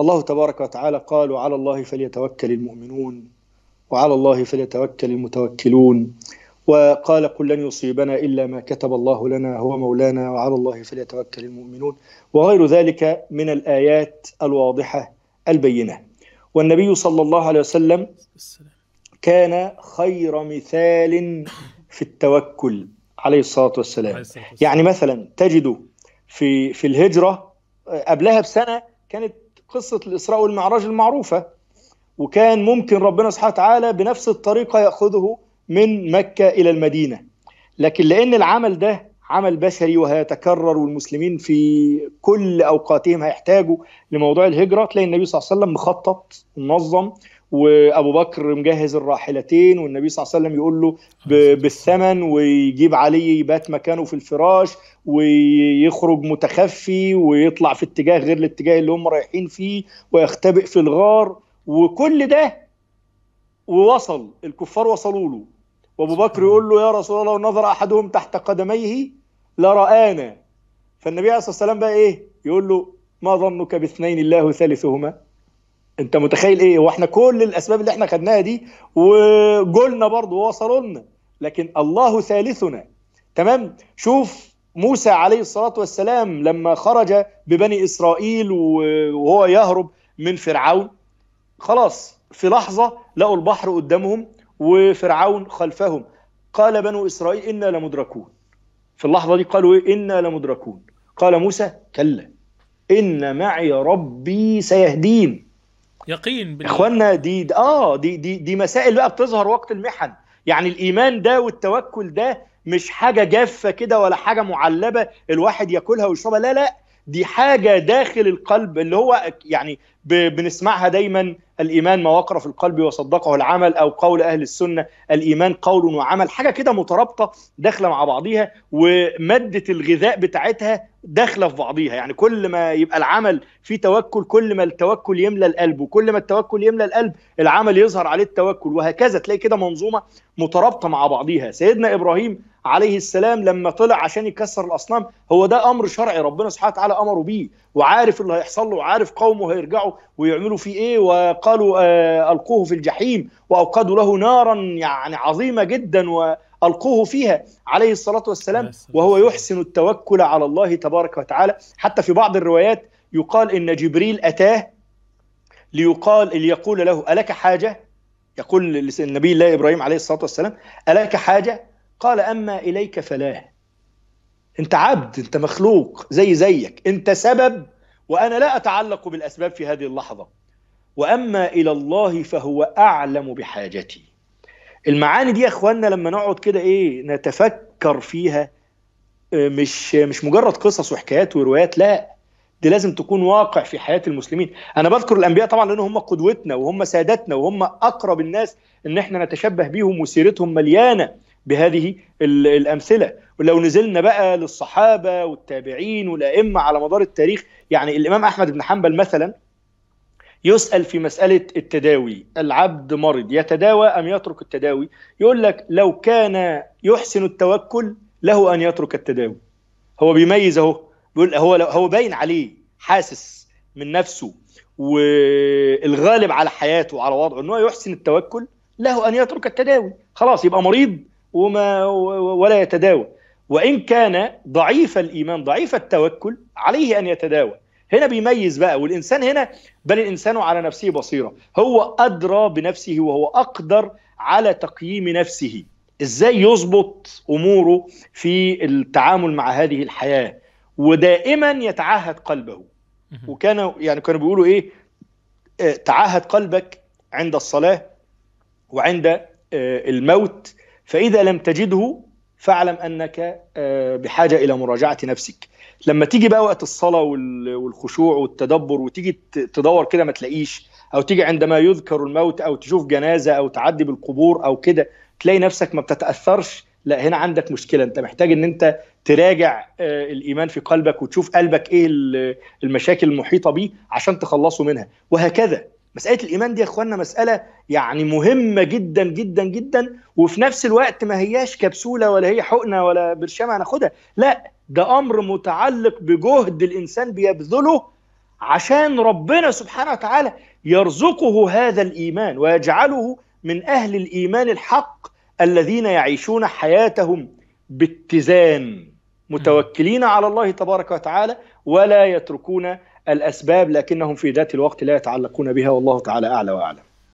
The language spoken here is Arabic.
الله تبارك وتعالى قال وعلى الله فليتوكل المؤمنون وعلى الله فليتوكل المتوكلون وقال قل لن يصيبنا الا ما كتب الله لنا هو مولانا وعلى الله فليتوكل المؤمنون وغير ذلك من الايات الواضحه البينه والنبي صلى الله عليه وسلم كان خير مثال في التوكل عليه الصلاه والسلام يعني مثلا تجد في في الهجره قبلها بسنه كانت قصه الاسراء والمعراج المعروفه وكان ممكن ربنا سبحانه وتعالى بنفس الطريقه ياخذه من مكه الى المدينه لكن لان العمل ده عمل بشري وهيتكرر والمسلمين في كل اوقاتهم هيحتاجوا لموضوع الهجره تلاقي النبي صلى الله عليه وسلم مخطط منظم وابو بكر مجهز الراحلتين والنبي صلى الله عليه وسلم يقول له بالثمن ويجيب علي يبات مكانه في الفراش ويخرج متخفي ويطلع في اتجاه غير الاتجاه اللي هم رايحين فيه ويختبئ في الغار وكل ده ووصل الكفار وصلوا له وابو بكر يقول له يا رسول الله لو نظر احدهم تحت قدميه لرآنا فالنبي عليه الصلاه والسلام بقى ايه يقول له ما ظنك باثنين الله ثالثهما انت متخيل ايه واحنا كل الاسباب اللي احنا خدناها دي وجولنا برضه ووصلوا لنا لكن الله ثالثنا تمام شوف موسى عليه الصلاه والسلام لما خرج ببني اسرائيل وهو يهرب من فرعون خلاص في لحظه لقوا البحر قدامهم وفرعون خلفهم قال بنو اسرائيل انا لمدركون في اللحظه دي قالوا ايه انا لمدركون قال موسى كلا ان معي ربي سيهدين يقين بال... اخوانا دي اه دي دي دي مسائل بقى بتظهر وقت المحن يعني الايمان ده والتوكل ده مش حاجه جافه كده ولا حاجه معلبه الواحد ياكلها ويشربها لا لا دي حاجه داخل القلب اللي هو يعني بنسمعها دايما الايمان ما وقر في القلب وصدقه العمل او قول اهل السنه الايمان قول وعمل حاجه كده مترابطه داخله مع بعضيها وماده الغذاء بتاعتها داخله في بعضيها يعني كل ما يبقى العمل فيه توكل كل ما التوكل يملى القلب وكل ما التوكل يملى القلب العمل يظهر عليه التوكل وهكذا تلاقي كده منظومه مترابطه مع بعضيها سيدنا ابراهيم عليه السلام لما طلع عشان يكسر الاصنام هو ده امر شرعي ربنا سبحانه وتعالى امره بيه وعارف اللي هيحصل له وعارف قومه هيرجعوا ويعملوا فيه ايه وقالوا آه القوه في الجحيم واوقدوا له نارا يعني عظيمه جدا والقوه فيها عليه الصلاه والسلام وهو يحسن التوكل على الله تبارك وتعالى حتى في بعض الروايات يقال ان جبريل اتاه ليقال ليقول له الك حاجه يقول النبي الله ابراهيم عليه الصلاه والسلام الك حاجه قال أما إليك فلا أنت عبد أنت مخلوق زي زيك أنت سبب وأنا لا أتعلق بالأسباب في هذه اللحظة وأما إلى الله فهو أعلم بحاجتي المعاني دي يا اخوانا لما نقعد كده إيه نتفكر فيها آه، مش مش مجرد قصص وحكايات وروايات لا دي لازم تكون واقع في حياه المسلمين انا بذكر الانبياء طبعا لان هم قدوتنا وهم سادتنا وهم اقرب الناس ان احنا نتشبه بيهم وسيرتهم مليانه بهذه الامثله ولو نزلنا بقى للصحابه والتابعين والائمه على مدار التاريخ يعني الامام احمد بن حنبل مثلا يسال في مساله التداوي العبد مرض يتداوى ام يترك التداوي يقول لك لو كان يحسن التوكل له ان يترك التداوي هو بيميز اهو بيقول هو هو باين عليه حاسس من نفسه والغالب على حياته وعلى وضعه ان هو يحسن التوكل له ان يترك التداوي خلاص يبقى مريض وما ولا يتداوى وان كان ضعيف الايمان ضعيف التوكل عليه ان يتداوى هنا بيميز بقى والانسان هنا بل الانسان على نفسه بصيره هو ادرى بنفسه وهو اقدر على تقييم نفسه ازاي يظبط اموره في التعامل مع هذه الحياه ودائما يتعهد قلبه وكان يعني كانوا بيقولوا ايه آه، تعهد قلبك عند الصلاه وعند آه، الموت فإذا لم تجده فاعلم أنك آه، بحاجة إلى مراجعة نفسك لما تيجي بقى وقت الصلاة والخشوع والتدبر وتيجي تدور كده ما تلاقيش أو تيجي عندما يذكر الموت أو تشوف جنازة أو تعدي بالقبور أو كده تلاقي نفسك ما بتتأثرش لا هنا عندك مشكلة أنت محتاج أن أنت تراجع آه، الإيمان في قلبك وتشوف قلبك إيه المشاكل المحيطة بيه عشان تخلصه منها وهكذا مساله الايمان دي يا اخوانا مساله يعني مهمه جدا جدا جدا وفي نفس الوقت ما هياش كبسوله ولا هي حقنه ولا برشامه هناخدها لا ده امر متعلق بجهد الانسان بيبذله عشان ربنا سبحانه وتعالى يرزقه هذا الايمان ويجعله من اهل الايمان الحق الذين يعيشون حياتهم باتزان متوكلين على الله تبارك وتعالى ولا يتركون الاسباب لكنهم في ذات الوقت لا يتعلقون بها والله تعالى اعلى واعلم.